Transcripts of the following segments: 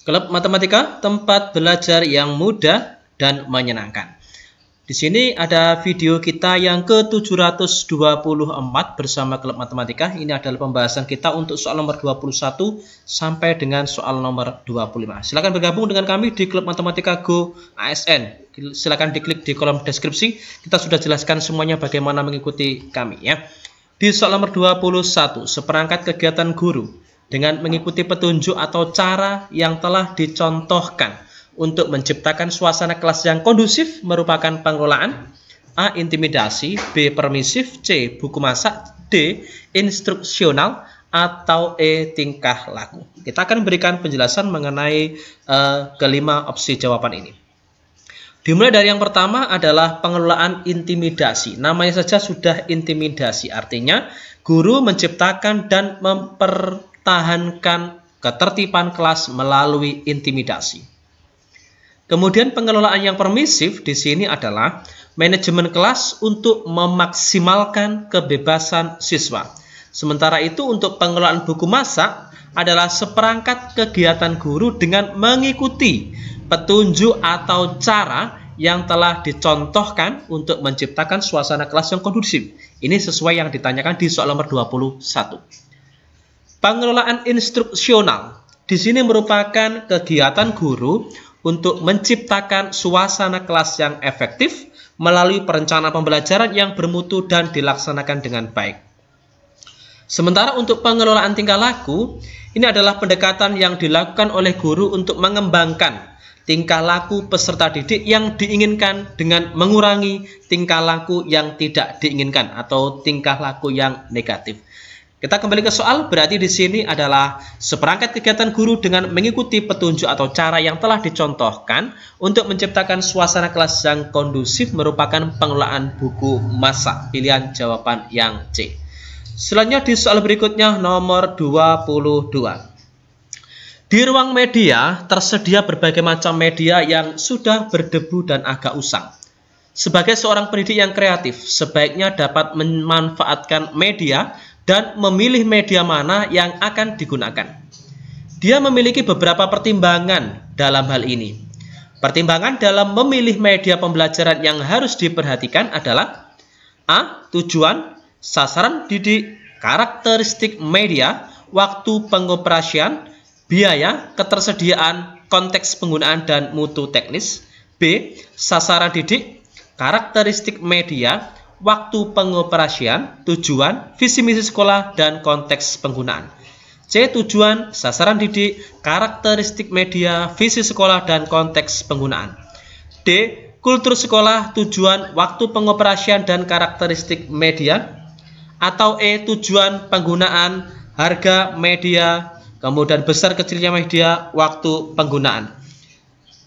Klub matematika, tempat belajar yang mudah dan menyenangkan. Di sini ada video kita yang ke-724 bersama klub matematika. Ini adalah pembahasan kita untuk soal nomor 21 sampai dengan soal nomor 25. Silakan bergabung dengan kami di klub matematika Go ASN. Silakan diklik di kolom deskripsi. Kita sudah jelaskan semuanya bagaimana mengikuti kami ya. Di soal nomor 21, seperangkat kegiatan guru dengan mengikuti petunjuk atau cara yang telah dicontohkan untuk menciptakan suasana kelas yang kondusif merupakan pengelolaan A. Intimidasi B. Permisif C. Buku masak D. Instruksional atau E. Tingkah laku Kita akan berikan penjelasan mengenai uh, kelima opsi jawaban ini Dimulai dari yang pertama adalah pengelolaan intimidasi. Namanya saja sudah intimidasi, artinya guru menciptakan dan memper tahankan ketertiban kelas melalui intimidasi. Kemudian pengelolaan yang permisif di sini adalah manajemen kelas untuk memaksimalkan kebebasan siswa. Sementara itu untuk pengelolaan buku masak adalah seperangkat kegiatan guru dengan mengikuti petunjuk atau cara yang telah dicontohkan untuk menciptakan suasana kelas yang kondusif. Ini sesuai yang ditanyakan di soal nomor 21. Pengelolaan instruksional di sini merupakan kegiatan guru untuk menciptakan suasana kelas yang efektif melalui perencanaan pembelajaran yang bermutu dan dilaksanakan dengan baik. Sementara untuk pengelolaan tingkah laku, ini adalah pendekatan yang dilakukan oleh guru untuk mengembangkan tingkah laku peserta didik yang diinginkan dengan mengurangi tingkah laku yang tidak diinginkan atau tingkah laku yang negatif. Kita kembali ke soal, berarti di sini adalah seperangkat kegiatan guru dengan mengikuti petunjuk atau cara yang telah dicontohkan untuk menciptakan suasana kelas yang kondusif merupakan pengelolaan buku masa. Pilihan jawaban yang C. Selanjutnya di soal berikutnya nomor 22. Di ruang media tersedia berbagai macam media yang sudah berdebu dan agak usang. Sebagai seorang pendidik yang kreatif, sebaiknya dapat memanfaatkan media dan memilih media mana yang akan digunakan. Dia memiliki beberapa pertimbangan dalam hal ini. Pertimbangan dalam memilih media pembelajaran yang harus diperhatikan adalah A. Tujuan, sasaran didik, karakteristik media, waktu pengoperasian, biaya, ketersediaan, konteks penggunaan, dan mutu teknis. B. Sasaran didik, karakteristik media, waktu pengoperasian, tujuan, visi misi sekolah, dan konteks penggunaan. C. Tujuan, sasaran didik, karakteristik media, visi sekolah, dan konteks penggunaan. D. Kultur sekolah, tujuan, waktu pengoperasian, dan karakteristik media. Atau E. Tujuan, penggunaan, harga, media, kemudian besar kecilnya media, waktu penggunaan.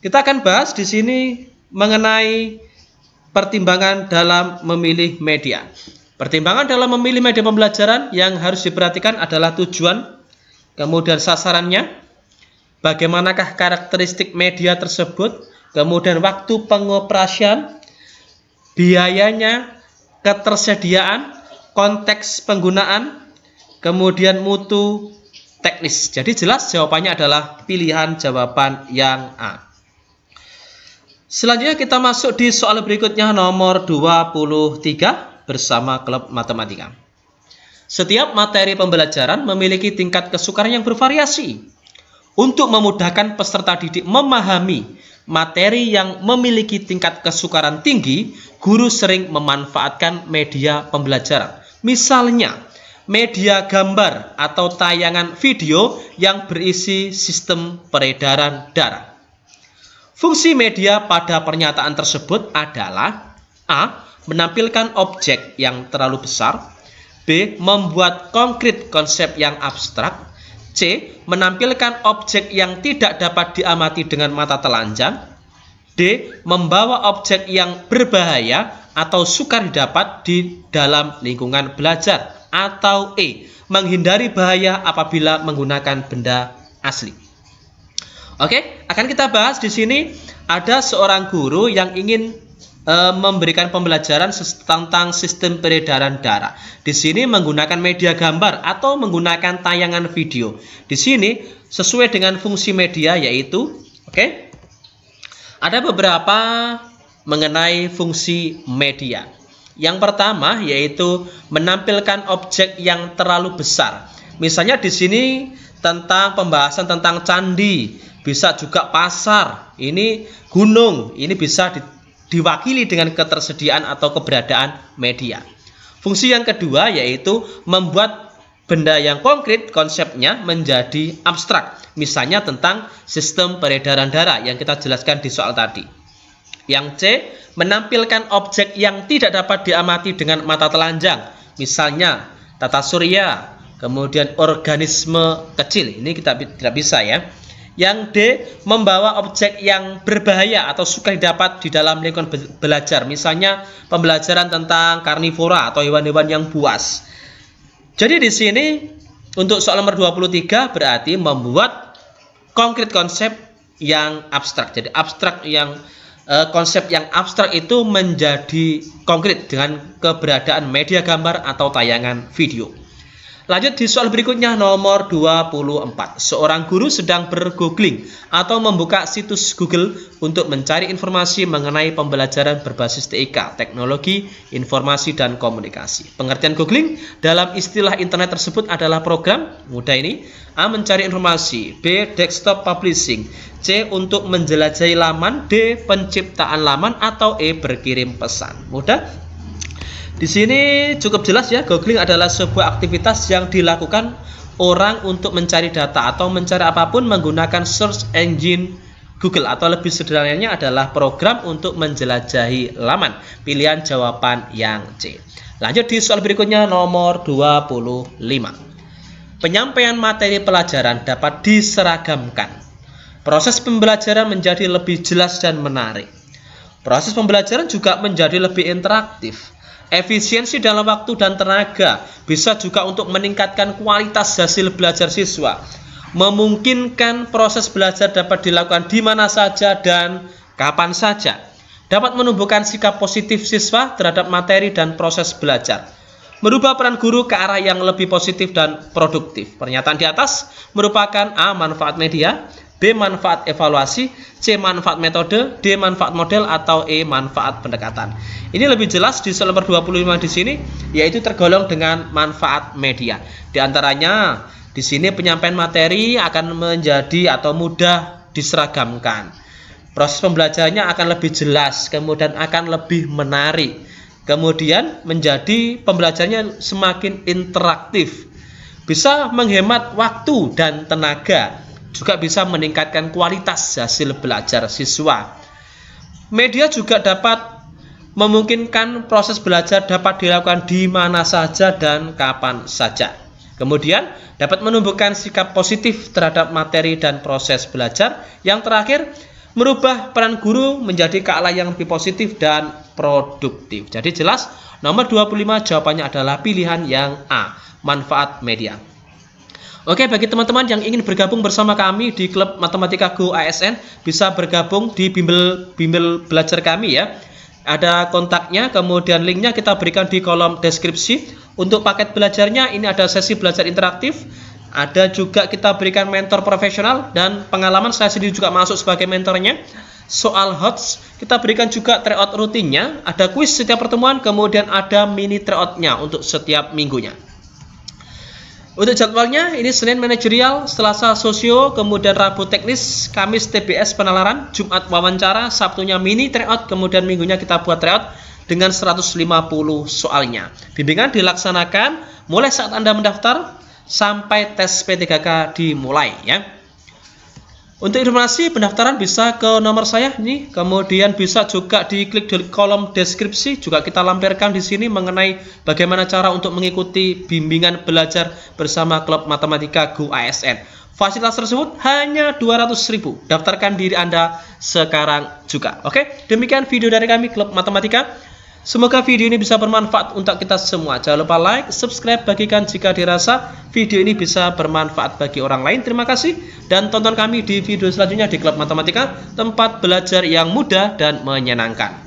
Kita akan bahas di sini mengenai pertimbangan dalam memilih media. Pertimbangan dalam memilih media pembelajaran yang harus diperhatikan adalah tujuan, kemudian sasarannya, bagaimanakah karakteristik media tersebut, kemudian waktu pengoperasian, biayanya, ketersediaan, konteks penggunaan, kemudian mutu teknis. Jadi jelas jawabannya adalah pilihan jawaban yang A. Selanjutnya kita masuk di soal berikutnya nomor 23 bersama klub matematika. Setiap materi pembelajaran memiliki tingkat kesukaran yang bervariasi. Untuk memudahkan peserta didik memahami materi yang memiliki tingkat kesukaran tinggi, guru sering memanfaatkan media pembelajaran. Misalnya, media gambar atau tayangan video yang berisi sistem peredaran darah. Fungsi media pada pernyataan tersebut adalah A. Menampilkan objek yang terlalu besar B. Membuat konkret konsep yang abstrak C. Menampilkan objek yang tidak dapat diamati dengan mata telanjang D. Membawa objek yang berbahaya atau sukar didapat di dalam lingkungan belajar atau E. Menghindari bahaya apabila menggunakan benda asli. Oke, akan kita bahas di sini ada seorang guru yang ingin e, memberikan pembelajaran tentang sistem peredaran darah. Di sini menggunakan media gambar atau menggunakan tayangan video. Di sini sesuai dengan fungsi media yaitu oke. Okay, ada beberapa mengenai fungsi media. Yang pertama yaitu menampilkan objek yang terlalu besar. Misalnya di sini tentang pembahasan tentang candi bisa juga pasar, ini gunung, ini bisa di, diwakili dengan ketersediaan atau keberadaan media. Fungsi yang kedua yaitu membuat benda yang konkret konsepnya menjadi abstrak. Misalnya tentang sistem peredaran darah yang kita jelaskan di soal tadi. Yang C, menampilkan objek yang tidak dapat diamati dengan mata telanjang. Misalnya tata surya, kemudian organisme kecil. Ini kita tidak bisa ya. Yang D, membawa objek yang berbahaya atau suka didapat di dalam lingkungan be belajar. Misalnya pembelajaran tentang karnivora atau hewan-hewan yang buas. Jadi di sini untuk soal nomor 23 berarti membuat konkret konsep yang abstrak. Jadi abstrak yang e, konsep yang abstrak itu menjadi konkret dengan keberadaan media gambar atau tayangan video. Lanjut di soal berikutnya nomor 24. Seorang guru sedang bergoogling atau membuka situs Google untuk mencari informasi mengenai pembelajaran berbasis TIK, teknologi, informasi dan komunikasi. Pengertian googling dalam istilah internet tersebut adalah program mudah ini A mencari informasi, B desktop publishing, C untuk menjelajahi laman, D penciptaan laman atau E berkirim pesan. Mudah? Di sini cukup jelas ya, googling adalah sebuah aktivitas yang dilakukan orang untuk mencari data atau mencari apapun menggunakan search engine Google atau lebih sederhananya adalah program untuk menjelajahi laman. Pilihan jawaban yang C. Lanjut di soal berikutnya nomor 25. Penyampaian materi pelajaran dapat diseragamkan. Proses pembelajaran menjadi lebih jelas dan menarik. Proses pembelajaran juga menjadi lebih interaktif efisiensi dalam waktu dan tenaga, bisa juga untuk meningkatkan kualitas hasil belajar siswa, memungkinkan proses belajar dapat dilakukan di mana saja dan kapan saja, dapat menumbuhkan sikap positif siswa terhadap materi dan proses belajar, merubah peran guru ke arah yang lebih positif dan produktif. Pernyataan di atas merupakan A. Manfaat media B. Manfaat evaluasi C. Manfaat metode D. Manfaat model atau E. Manfaat pendekatan Ini lebih jelas di soal nomor 25 di sini Yaitu tergolong dengan manfaat media Di antaranya di sini penyampaian materi akan menjadi atau mudah diseragamkan Proses pembelajarannya akan lebih jelas Kemudian akan lebih menarik Kemudian menjadi pembelajarannya semakin interaktif bisa menghemat waktu dan tenaga juga bisa meningkatkan kualitas hasil belajar siswa. Media juga dapat memungkinkan proses belajar dapat dilakukan di mana saja dan kapan saja. Kemudian, dapat menumbuhkan sikap positif terhadap materi dan proses belajar. Yang terakhir, merubah peran guru menjadi keala yang lebih positif dan produktif. Jadi jelas, nomor 25 jawabannya adalah pilihan yang A, manfaat media. Oke, bagi teman-teman yang ingin bergabung bersama kami di klub Matematika Go ASN bisa bergabung di bimbel bimbel belajar kami ya. Ada kontaknya, kemudian linknya kita berikan di kolom deskripsi. Untuk paket belajarnya ini ada sesi belajar interaktif, ada juga kita berikan mentor profesional dan pengalaman saya sendiri juga masuk sebagai mentornya. Soal HOTS, kita berikan juga tryout rutinnya, ada quiz setiap pertemuan, kemudian ada mini tryoutnya untuk setiap minggunya. Untuk jadwalnya, ini Senin manajerial, Selasa sosio, kemudian Rabu teknis, Kamis TBS penalaran, Jumat wawancara, Sabtunya mini tryout, kemudian minggunya kita buat tryout dengan 150 soalnya. Bimbingan dilaksanakan mulai saat Anda mendaftar sampai tes P3K dimulai ya. Untuk informasi pendaftaran bisa ke nomor saya nih, kemudian bisa juga diklik di kolom deskripsi juga kita lampirkan di sini mengenai bagaimana cara untuk mengikuti bimbingan belajar bersama klub matematika GU ASN. Fasilitas tersebut hanya 200.000. Daftarkan diri Anda sekarang juga. Oke, demikian video dari kami klub matematika. Semoga video ini bisa bermanfaat untuk kita semua. Jangan lupa like, subscribe, bagikan jika dirasa video ini bisa bermanfaat bagi orang lain. Terima kasih dan tonton kami di video selanjutnya di Klub Matematika, tempat belajar yang mudah dan menyenangkan.